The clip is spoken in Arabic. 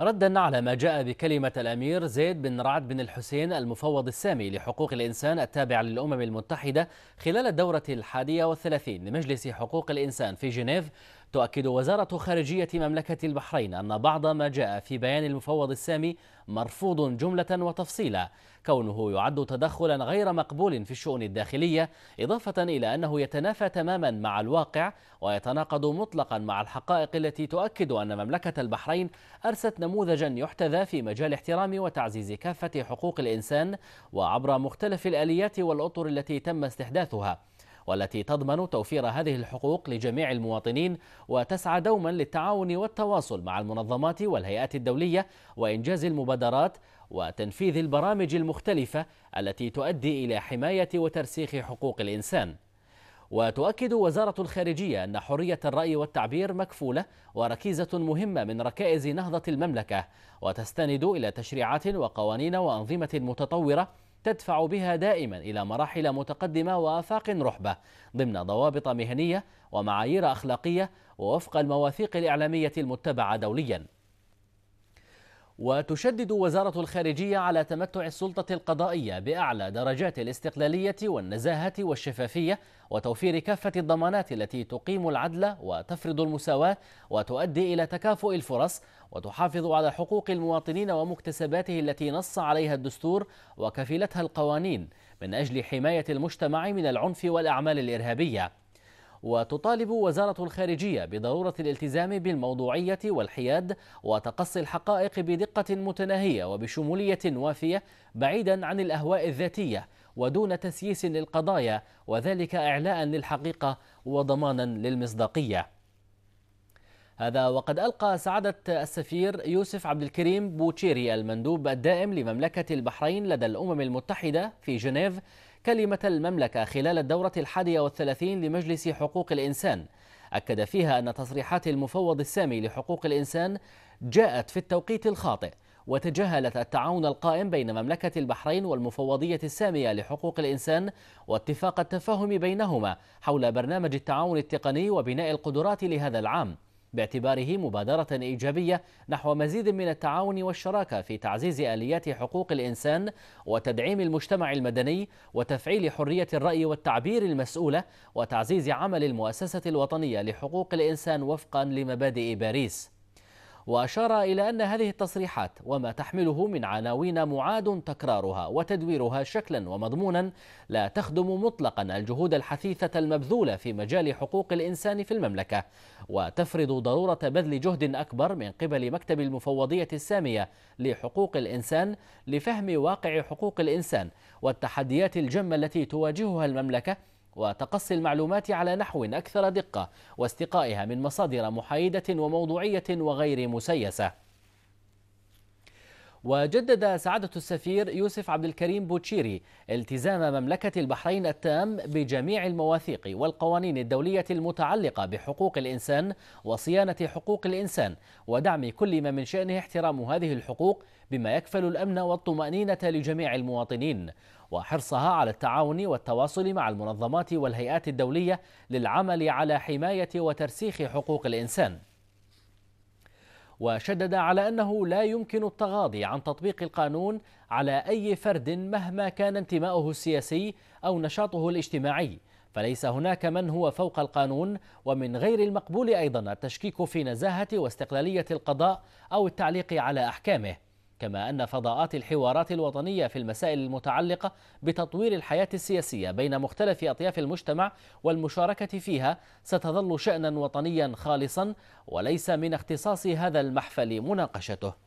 ردا على ما جاء بكلمة الأمير زيد بن رعد بن الحسين المفوض السامي لحقوق الإنسان التابع للأمم المتحدة خلال الدورة الحادية والثلاثين لمجلس حقوق الإنسان في جنيف تؤكد وزارة خارجية مملكة البحرين أن بعض ما جاء في بيان المفوض السامي مرفوض جملة وتفصيلا كونه يعد تدخلا غير مقبول في الشؤون الداخلية إضافة إلى أنه يتنافى تماما مع الواقع ويتناقض مطلقا مع الحقائق التي تؤكد أن مملكة البحرين أرست نموذجا يحتذى في مجال احترام وتعزيز كافة حقوق الإنسان وعبر مختلف الآليات والأطر التي تم استحداثها والتي تضمن توفير هذه الحقوق لجميع المواطنين وتسعى دوما للتعاون والتواصل مع المنظمات والهيئات الدولية وإنجاز المبادرات وتنفيذ البرامج المختلفة التي تؤدي إلى حماية وترسيخ حقوق الإنسان وتؤكد وزارة الخارجية أن حرية الرأي والتعبير مكفولة وركيزة مهمة من ركائز نهضة المملكة وتستند إلى تشريعات وقوانين وأنظمة متطورة تدفع بها دائما إلى مراحل متقدمة وآفاق رحبة ضمن ضوابط مهنية ومعايير أخلاقية ووفق المواثيق الإعلامية المتبعة دولياً وتشدد وزارة الخارجية على تمتع السلطة القضائية بأعلى درجات الاستقلالية والنزاهة والشفافية وتوفير كافة الضمانات التي تقيم العدل وتفرض المساواة وتؤدي إلى تكافؤ الفرص وتحافظ على حقوق المواطنين ومكتسباته التي نص عليها الدستور وكفلتها القوانين من أجل حماية المجتمع من العنف والأعمال الإرهابية وتطالب وزارة الخارجية بضرورة الالتزام بالموضوعية والحياد وتقصي الحقائق بدقة متناهية وبشمولية وافية بعيدا عن الأهواء الذاتية ودون تسييس للقضايا وذلك إعلاء للحقيقة وضمانا للمصداقية هذا وقد ألقى سعادة السفير يوسف عبد الكريم بوتشيري المندوب الدائم لمملكة البحرين لدى الأمم المتحدة في جنيف كلمة المملكة خلال الدورة الحادية والثلاثين لمجلس حقوق الإنسان أكد فيها أن تصريحات المفوض السامي لحقوق الإنسان جاءت في التوقيت الخاطئ وتجاهلت التعاون القائم بين مملكة البحرين والمفوضية السامية لحقوق الإنسان واتفاق التفاهم بينهما حول برنامج التعاون التقني وبناء القدرات لهذا العام باعتباره مبادرة إيجابية نحو مزيد من التعاون والشراكة في تعزيز آليات حقوق الإنسان وتدعيم المجتمع المدني وتفعيل حرية الرأي والتعبير المسؤولة وتعزيز عمل المؤسسة الوطنية لحقوق الإنسان وفقا لمبادئ باريس وأشار إلى أن هذه التصريحات وما تحمله من عناوين معاد تكرارها وتدويرها شكلا ومضمونا لا تخدم مطلقا الجهود الحثيثة المبذولة في مجال حقوق الإنسان في المملكة وتفرض ضرورة بذل جهد أكبر من قبل مكتب المفوضية السامية لحقوق الإنسان لفهم واقع حقوق الإنسان والتحديات الجمة التي تواجهها المملكة وتقصي المعلومات على نحو أكثر دقة واستقائها من مصادر محايدة وموضوعية وغير مسيسة وجدد سعادة السفير يوسف عبد الكريم بوتشيري التزام مملكة البحرين التام بجميع المواثيق والقوانين الدولية المتعلقة بحقوق الإنسان وصيانة حقوق الإنسان ودعم كل ما من شأنه احترام هذه الحقوق بما يكفل الأمن والطمأنينة لجميع المواطنين وحرصها على التعاون والتواصل مع المنظمات والهيئات الدولية للعمل على حماية وترسيخ حقوق الإنسان وشدد على أنه لا يمكن التغاضي عن تطبيق القانون على أي فرد مهما كان انتماؤه السياسي أو نشاطه الاجتماعي فليس هناك من هو فوق القانون ومن غير المقبول أيضا التشكيك في نزاهة واستقلالية القضاء أو التعليق على أحكامه كما أن فضاءات الحوارات الوطنية في المسائل المتعلقة بتطوير الحياة السياسية بين مختلف أطياف المجتمع والمشاركة فيها ستظل شأنا وطنيا خالصا وليس من اختصاص هذا المحفل مناقشته